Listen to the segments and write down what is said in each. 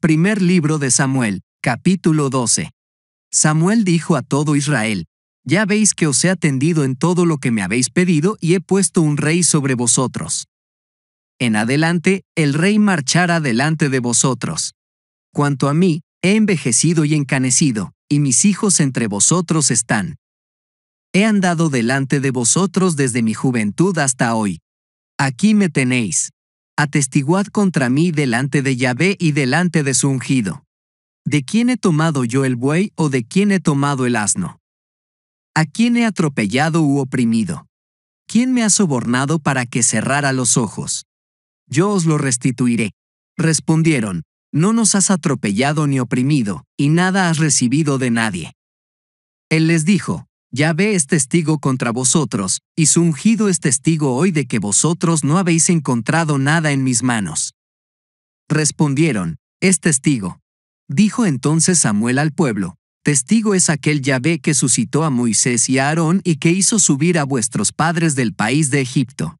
Primer libro de Samuel, capítulo 12. Samuel dijo a todo Israel, Ya veis que os he atendido en todo lo que me habéis pedido y he puesto un rey sobre vosotros. En adelante, el rey marchará delante de vosotros. Cuanto a mí, he envejecido y encanecido, y mis hijos entre vosotros están. He andado delante de vosotros desde mi juventud hasta hoy. Aquí me tenéis atestiguad contra mí delante de Yahvé y delante de su ungido. ¿De quién he tomado yo el buey o de quién he tomado el asno? ¿A quién he atropellado u oprimido? ¿Quién me ha sobornado para que cerrara los ojos? Yo os lo restituiré. Respondieron, no nos has atropellado ni oprimido, y nada has recibido de nadie. Él les dijo, Yahvé es testigo contra vosotros, y su ungido es testigo hoy de que vosotros no habéis encontrado nada en mis manos. Respondieron, es testigo. Dijo entonces Samuel al pueblo, testigo es aquel Yahvé que suscitó a Moisés y a Aarón y que hizo subir a vuestros padres del país de Egipto.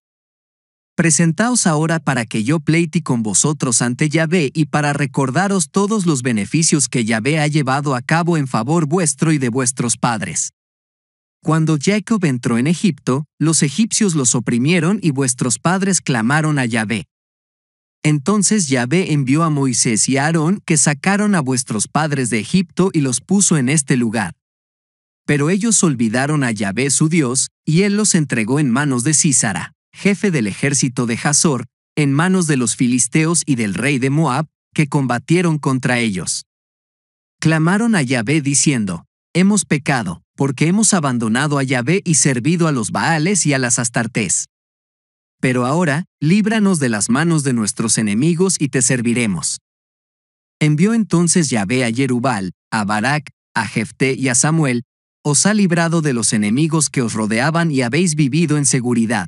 Presentaos ahora para que yo pleite con vosotros ante Yahvé y para recordaros todos los beneficios que Yahvé ha llevado a cabo en favor vuestro y de vuestros padres. Cuando Jacob entró en Egipto, los egipcios los oprimieron y vuestros padres clamaron a Yahvé. Entonces Yahvé envió a Moisés y a Aarón que sacaron a vuestros padres de Egipto y los puso en este lugar. Pero ellos olvidaron a Yahvé su Dios, y él los entregó en manos de Císara, jefe del ejército de Jazor, en manos de los filisteos y del rey de Moab, que combatieron contra ellos. Clamaron a Yahvé diciendo, Hemos pecado, porque hemos abandonado a Yahvé y servido a los Baales y a las Astartés. Pero ahora, líbranos de las manos de nuestros enemigos y te serviremos. Envió entonces Yahvé a Jerubal, a Barak, a Jefté y a Samuel, os ha librado de los enemigos que os rodeaban y habéis vivido en seguridad.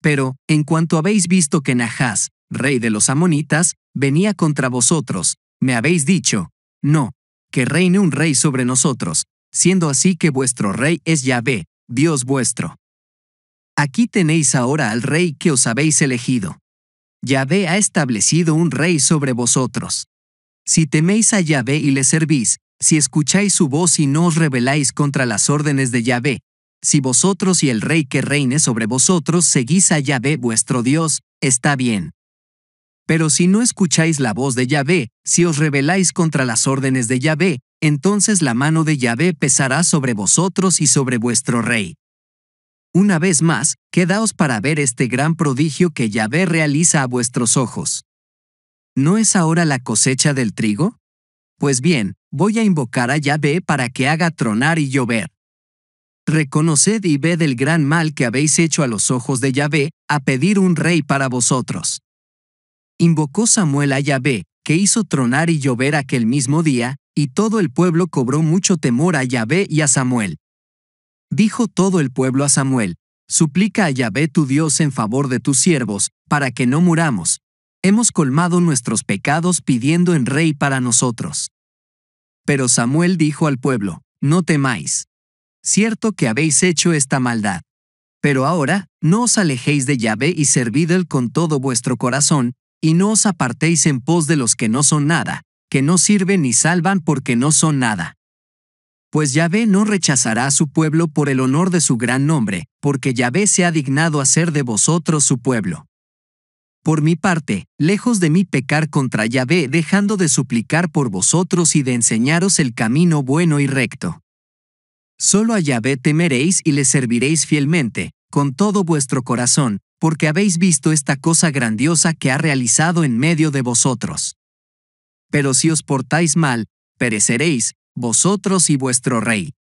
Pero, en cuanto habéis visto que Nahás, rey de los amonitas, venía contra vosotros, me habéis dicho, no, que reine un rey sobre nosotros, siendo así que vuestro rey es Yahvé, Dios vuestro. Aquí tenéis ahora al rey que os habéis elegido. Yahvé ha establecido un rey sobre vosotros. Si teméis a Yahvé y le servís, si escucháis su voz y no os rebeláis contra las órdenes de Yahvé, si vosotros y el rey que reine sobre vosotros seguís a Yahvé vuestro Dios, está bien. Pero si no escucháis la voz de Yahvé, si os rebeláis contra las órdenes de Yahvé, entonces la mano de Yahvé pesará sobre vosotros y sobre vuestro rey. Una vez más, quedaos para ver este gran prodigio que Yahvé realiza a vuestros ojos. ¿No es ahora la cosecha del trigo? Pues bien, voy a invocar a Yahvé para que haga tronar y llover. Reconoced y ved el gran mal que habéis hecho a los ojos de Yahvé, a pedir un rey para vosotros. Invocó Samuel a Yahvé, que hizo tronar y llover aquel mismo día, y todo el pueblo cobró mucho temor a Yahvé y a Samuel. Dijo todo el pueblo a Samuel, Suplica a Yahvé tu Dios en favor de tus siervos, para que no muramos. Hemos colmado nuestros pecados pidiendo en rey para nosotros. Pero Samuel dijo al pueblo, No temáis. Cierto que habéis hecho esta maldad. Pero ahora, no os alejéis de Yahvé y él con todo vuestro corazón, y no os apartéis en pos de los que no son nada, que no sirven ni salvan porque no son nada. Pues Yahvé no rechazará a su pueblo por el honor de su gran nombre, porque Yahvé se ha dignado hacer de vosotros su pueblo. Por mi parte, lejos de mí pecar contra Yahvé dejando de suplicar por vosotros y de enseñaros el camino bueno y recto. Solo a Yahvé temeréis y le serviréis fielmente, con todo vuestro corazón, porque habéis visto esta cosa grandiosa que ha realizado en medio de vosotros. Pero si os portáis mal, pereceréis, vosotros y vuestro rey.